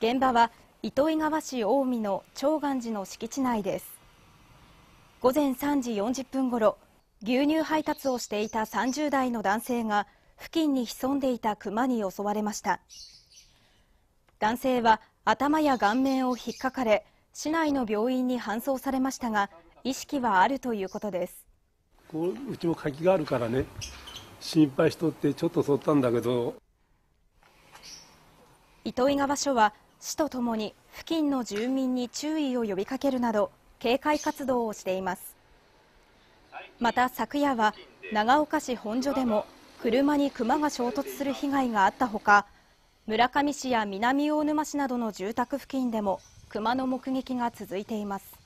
現場は糸魚川市近海の長願寺の敷地内です午前3時40分ごろ牛乳配達をしていた30代の男性が付近に潜んでいたクマに襲われました男性は頭や顔面を引っかかれ市内の病院に搬送されましたが意識はあるということですうちも柿があるからね心配しとってちょっとそったんだけど糸魚川署は市とともに付近の住民に注意を呼びかけるなど警戒活動をしていますまた昨夜は長岡市本所でも車に熊が衝突する被害があったほか村上市や南大沼市などの住宅付近でも熊の目撃が続いています